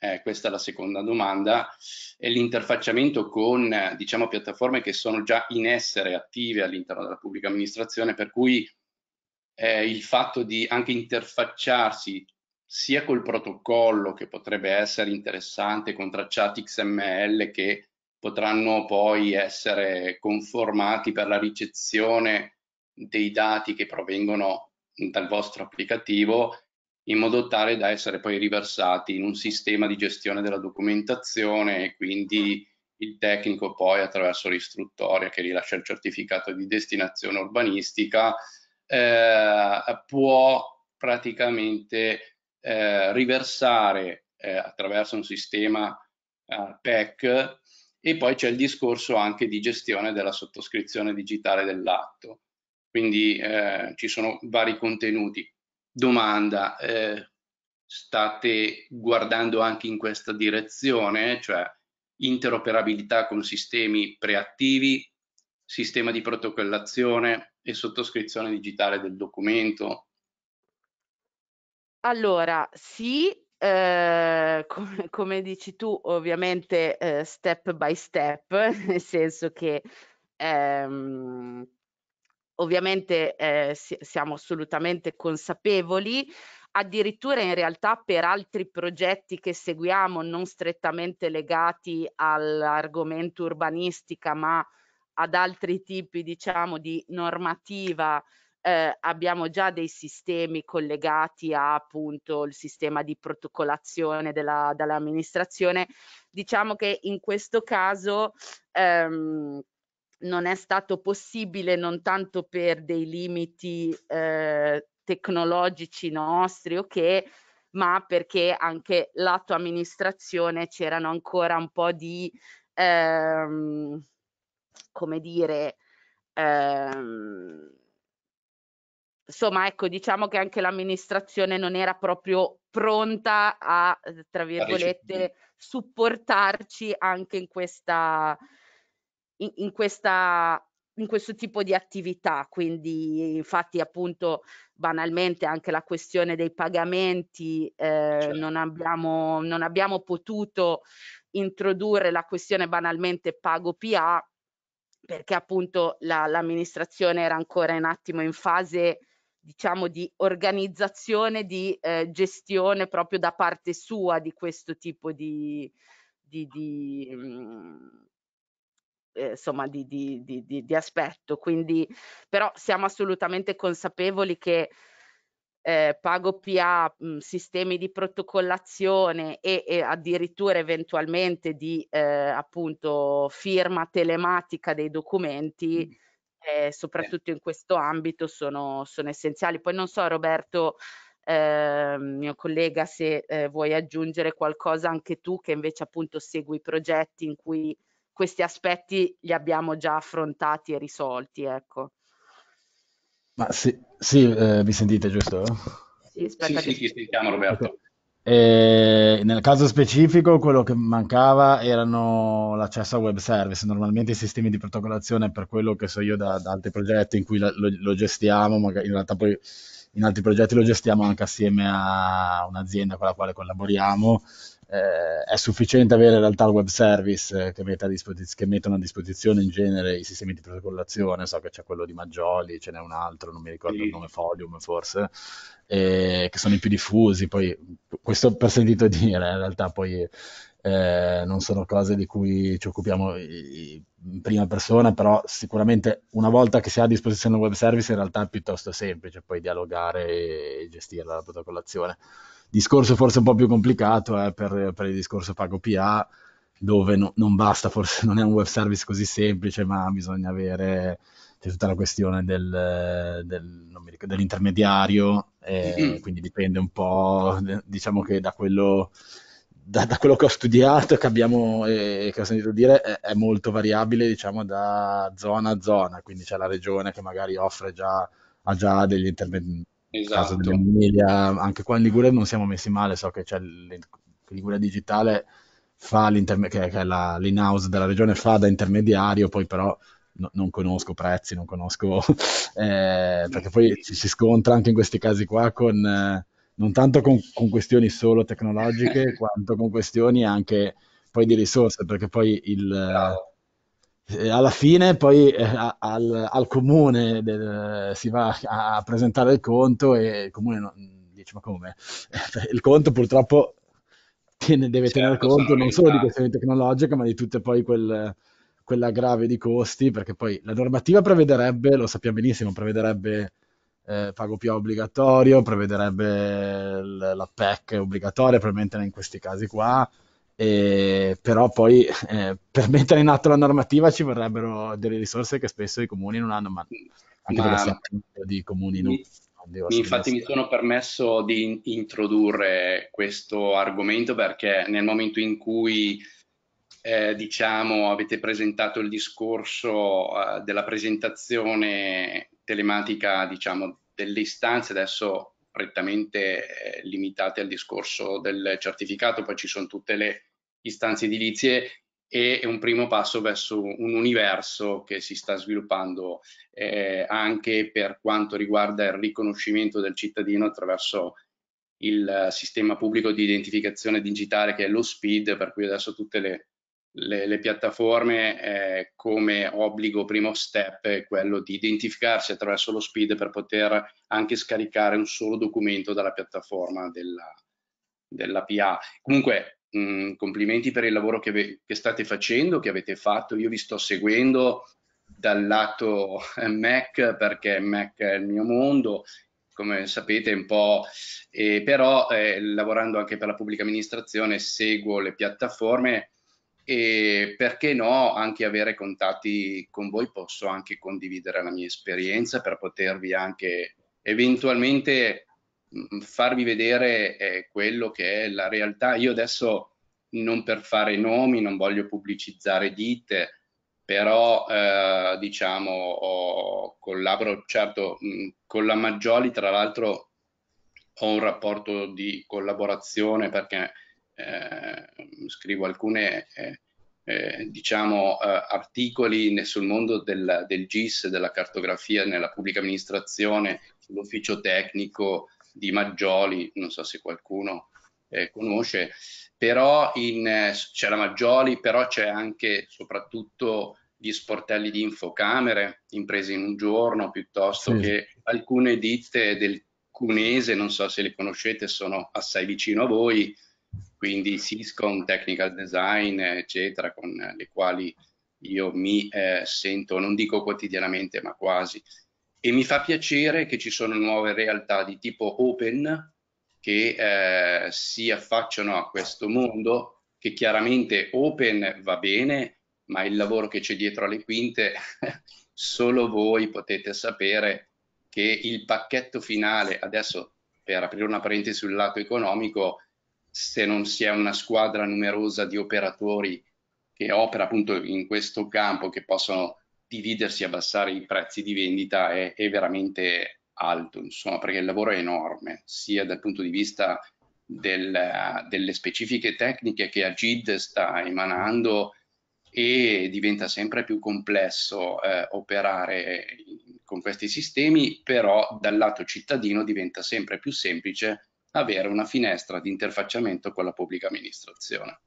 eh, questa è la seconda domanda, è l'interfacciamento con diciamo, piattaforme che sono già in essere attive all'interno della pubblica amministrazione, per cui eh, il fatto di anche interfacciarsi sia col protocollo che potrebbe essere interessante con tracciati XML che potranno poi essere conformati per la ricezione dei dati che provengono dal vostro applicativo in modo tale da essere poi riversati in un sistema di gestione della documentazione e quindi il tecnico poi attraverso l'istruttoria che rilascia il certificato di destinazione urbanistica eh, può praticamente eh, riversare eh, attraverso un sistema eh, PEC e poi c'è il discorso anche di gestione della sottoscrizione digitale dell'atto. Quindi eh, ci sono vari contenuti domanda, eh, state guardando anche in questa direzione, cioè interoperabilità con sistemi preattivi, sistema di protocollazione e sottoscrizione digitale del documento? Allora, sì, eh, [laughs] come, come, dici tu, ovviamente eh, step by step, [laughs] nel senso che ehm, ovviamente eh, siamo assolutamente consapevoli, addirittura in realtà per altri progetti che seguiamo non strettamente legati all'argomento urbanistica ma ad altri tipi diciamo di normativa eh, abbiamo già dei sistemi collegati al sistema di protocolazione della, dell'amministrazione diciamo che in questo caso ehm, non è stato possibile non tanto per dei limiti eh, tecnologici nostri o okay, che, ma perché anche lato amministrazione c'erano ancora un po' di, ehm, come dire, ehm, insomma, ecco, diciamo che anche l'amministrazione non era proprio pronta a, tra virgolette, supportarci anche in questa in, in questa in questo tipo di attività, quindi infatti appunto banalmente anche la questione dei pagamenti, eh, certo. non, abbiamo, non abbiamo potuto introdurre la questione banalmente pago PA perché appunto la, l'amministrazione era ancora un attimo in fase diciamo di organizzazione, di eh, gestione proprio da parte sua di questo tipo di, di, di mh, mm, eh, insomma di, di, di, di, aspetto. Quindi, però siamo assolutamente consapevoli che eh, pago PA, mh, sistemi di protocollazione e, e addirittura eventualmente di eh, appunto firma telematica dei documenti. Mm. Eh, soprattutto in questo ambito sono, sono essenziali. Poi non so Roberto, eh, mio collega, se eh, vuoi aggiungere qualcosa anche tu che invece appunto segui progetti in cui questi aspetti li abbiamo già affrontati e risolti, ecco. Ma sì, sì eh, vi sentite giusto? Sì, aspetta sì, sì, ci sentiamo Roberto. Okay. E nel caso specifico quello che mancava erano l'accesso a web service. Normalmente i sistemi di protocollazione, per quello che so io da, da altri progetti in cui lo, lo, gestiamo, magari in realtà poi in altri progetti lo gestiamo anche assieme a un'azienda con la quale collaboriamo, eh, è sufficiente avere in realtà il web service eh, che, disposiz- che, mettono a disposizione in genere i sistemi di protocollazione, so che c'è quello di Maggioli, ce n'è un altro, non mi ricordo sì. il nome, Folium forse, eh, che sono i più diffusi, poi questo per sentito dire, in realtà poi eh, non sono cose di cui ci occupiamo in prima persona, però sicuramente una volta che si ha a disposizione un web service in realtà è piuttosto semplice poi dialogare e gestire la protocollazione. Discorso forse un po' più complicato eh, per, per, il discorso pago PA, dove no, non basta, forse [laughs] non è un web service così semplice, ma bisogna avere c'è tutta la questione del, del, ricordo, dell'intermediario, e mm-hmm. quindi dipende un po', diciamo che da quello, da, da quello che ho studiato che abbiamo, e che ho sentito dire è, è, molto variabile diciamo da zona a zona, quindi c'è la regione che magari offre già, ha già degli intermediari esatto. Casa anche qua in Liguria non siamo messi male, so che c'è Liguria Digitale che, è la, l'in-house della regione, fa da intermediario, poi però no, non conosco prezzi, non conosco, [laughs] eh, perché poi ci si scontra anche in questi casi qua con, eh, non tanto con, con, questioni solo tecnologiche, [laughs] quanto con questioni anche poi di risorse, perché poi il... No alla fine poi eh, al, al comune del, si va a presentare il conto e il comune non, dice ma come? [laughs] Il conto purtroppo tiene, deve certo, tener conto non solo di questioni tecnologiche ma di tutte poi quel, grave di costi perché poi la normativa prevederebbe, lo sappiamo benissimo, prevederebbe eh, pago più obbligatorio, prevederebbe l- la PEC obbligatoria, probabilmente in questi casi qua, eh, però poi eh, per mettere in atto la normativa ci vorrebbero delle risorse che spesso i comuni non hanno, ma anche ma perché di comuni non. Mi, infatti mi sono permesso di introdurre questo argomento perché nel momento in cui eh, diciamo, avete presentato il discorso eh, della presentazione telematica diciamo, delle istanze, adesso prettamente eh, limitate al discorso del certificato, poi ci sono tutte le istanze edilizie e un primo passo verso un universo che si sta sviluppando eh, anche per quanto riguarda il riconoscimento del cittadino attraverso il sistema pubblico di identificazione digitale che è lo SPID, per cui adesso tutte le, le, le piattaforme eh, come obbligo primo step è quello di identificarsi attraverso lo SPID per poter anche scaricare un solo documento dalla piattaforma della, PA. Comunque complimenti per il lavoro che, che, state facendo, che avete fatto. Io vi sto seguendo dal lato eh, Mac perché Mac è il mio mondo, come sapete un po', eh, però eh, lavorando anche per la pubblica amministrazione seguo le piattaforme e perché no anche avere contatti con voi posso anche condividere la mia esperienza per potervi anche eventualmente farvi vedere eh, quello che è la realtà. Io adesso non per fare nomi, non voglio pubblicizzare ditte, però eh, diciamo ho, collaboro certo mh, con la Maggioli, tra l'altro ho un rapporto di collaborazione perché eh, scrivo alcune eh, eh, diciamo eh, articoli sul mondo del, del GIS, della cartografia nella pubblica amministrazione, sull'ufficio tecnico, di Maggioli, non so se qualcuno eh, conosce, però in, eh, c'è la Maggioli, però c'è anche soprattutto gli sportelli di infocamere imprese in un giorno piuttosto sì. che alcune ditte del cunese, non so se le conoscete, sono assai vicino a voi, quindi Siscon, Technical Design, eccetera, con le quali io mi eh, sento, non dico quotidianamente, ma quasi e mi fa piacere che ci sono nuove realtà di tipo open che eh, si affacciano a questo mondo che chiaramente open va bene ma il lavoro che c'è dietro alle quinte [laughs] solo voi potete sapere che il pacchetto finale adesso per aprire una parentesi sul lato economico se non si è una squadra numerosa di operatori che opera appunto in questo campo che possono dividersi e abbassare i prezzi di vendita è, è veramente alto, insomma, perché il lavoro è enorme, sia dal punto di vista del, delle specifiche tecniche che Agid sta emanando e diventa sempre più complesso eh, operare con questi sistemi, però dal lato cittadino diventa sempre più semplice avere una finestra di interfacciamento con la pubblica amministrazione.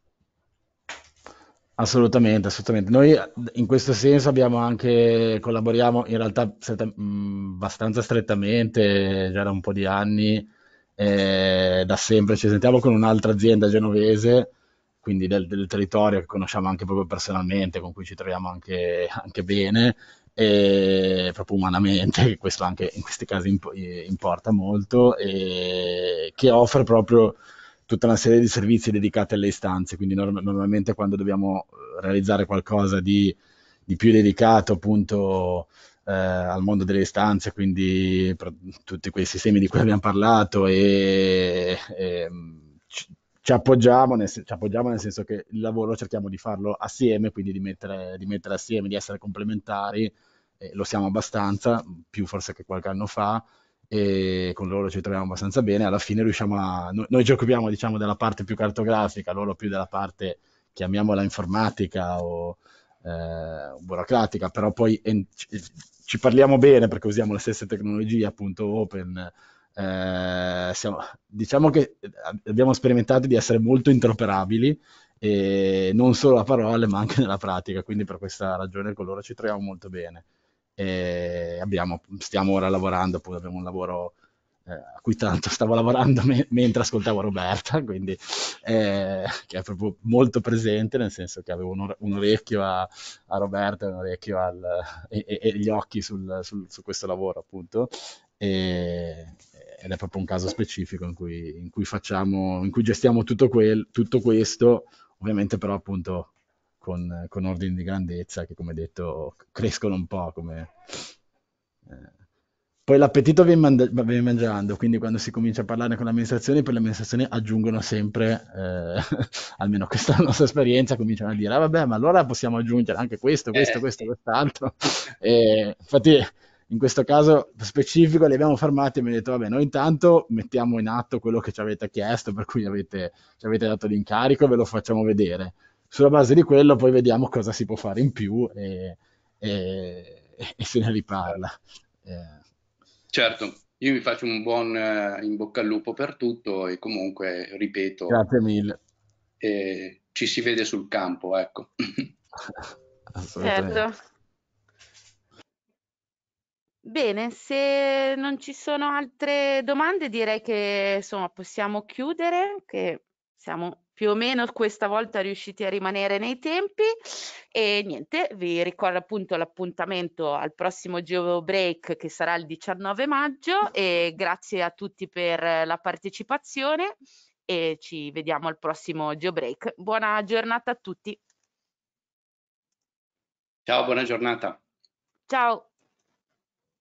Assolutamente, assolutamente. Noi in questo senso abbiamo anche, collaboriamo in realtà stretta, mh, abbastanza strettamente, già da un po' di anni, eh, da sempre ci sentiamo con un'altra azienda genovese, quindi del, del, territorio che conosciamo anche proprio personalmente, con cui ci troviamo anche, anche bene, e proprio umanamente, questo anche in questi casi imp- eh, importa molto, e che offre proprio tutta una serie di servizi dedicati alle istanze, quindi norm- normalmente quando dobbiamo eh, realizzare qualcosa di, di più dedicato appunto eh, al mondo delle istanze, quindi tutti quei sistemi di cui abbiamo parlato e, e mm, ci appoggiamo, nel, ci appoggiamo, nel, senso che il lavoro cerchiamo di farlo assieme, quindi di mettere, di mettere assieme, di essere complementari, eh, lo siamo abbastanza, più forse che qualche anno fa, e con loro ci troviamo abbastanza bene. Alla fine riusciamo a. Noi, noi ci occupiamo diciamo, della parte più cartografica, loro più della parte chiamiamola informatica o eh, burocratica, però poi en- ci parliamo bene perché usiamo le stesse tecnologie, appunto open. Eh, siamo, diciamo che eh, abbiamo sperimentato di essere molto interoperabili e non solo a parole ma anche nella pratica, quindi per questa ragione con loro ci troviamo molto bene e abbiamo, stiamo ora lavorando, poi abbiamo un lavoro eh, a cui tanto stavo lavorando me- mentre ascoltavo Roberta, quindi eh, che è proprio molto presente, nel senso che avevo un, or- un orecchio a-, a, Roberta un orecchio al, e-, e-, e gli occhi sul- sul- su questo lavoro appunto. E- ed è proprio un caso specifico in cui, in cui, facciamo, in cui gestiamo tutto, quel, tutto questo, ovviamente però appunto con, con ordini di grandezza che, come detto, crescono un po' come... Eh. Poi l'appetito viene, manda- viene, mangiando, quindi quando si comincia a parlare con le amministrazioni, poi le amministrazioni aggiungono sempre, eh, [laughs] almeno questa è la [laughs] nostra esperienza, cominciano a dire, ah vabbè, ma allora possiamo aggiungere anche questo, eh, questo, eh. questo, quest'altro. E, infatti in questo caso specifico li abbiamo fermati e mi hanno detto, vabbè, noi intanto mettiamo in atto quello che ci avete chiesto, per cui avete, ci avete dato l'incarico, ve lo facciamo vedere. Sulla base di quello poi vediamo cosa si può fare in più e, e, e se ne riparla. Eh. Certo, io vi faccio un buon uh, in bocca al lupo per tutto e comunque, ripeto, grazie mille. Eh, ci si vede sul campo, ecco. [laughs] certo. Bene, se non ci sono altre domande direi che insomma possiamo chiudere, che siamo più o meno questa volta riusciti a rimanere nei tempi e niente, vi ricordo appunto l'appuntamento al prossimo Geo Break che sarà il 19 maggio e grazie a tutti per la partecipazione e ci vediamo al prossimo Geo Break. Buona giornata a tutti. Ciao, buona giornata. Ciao.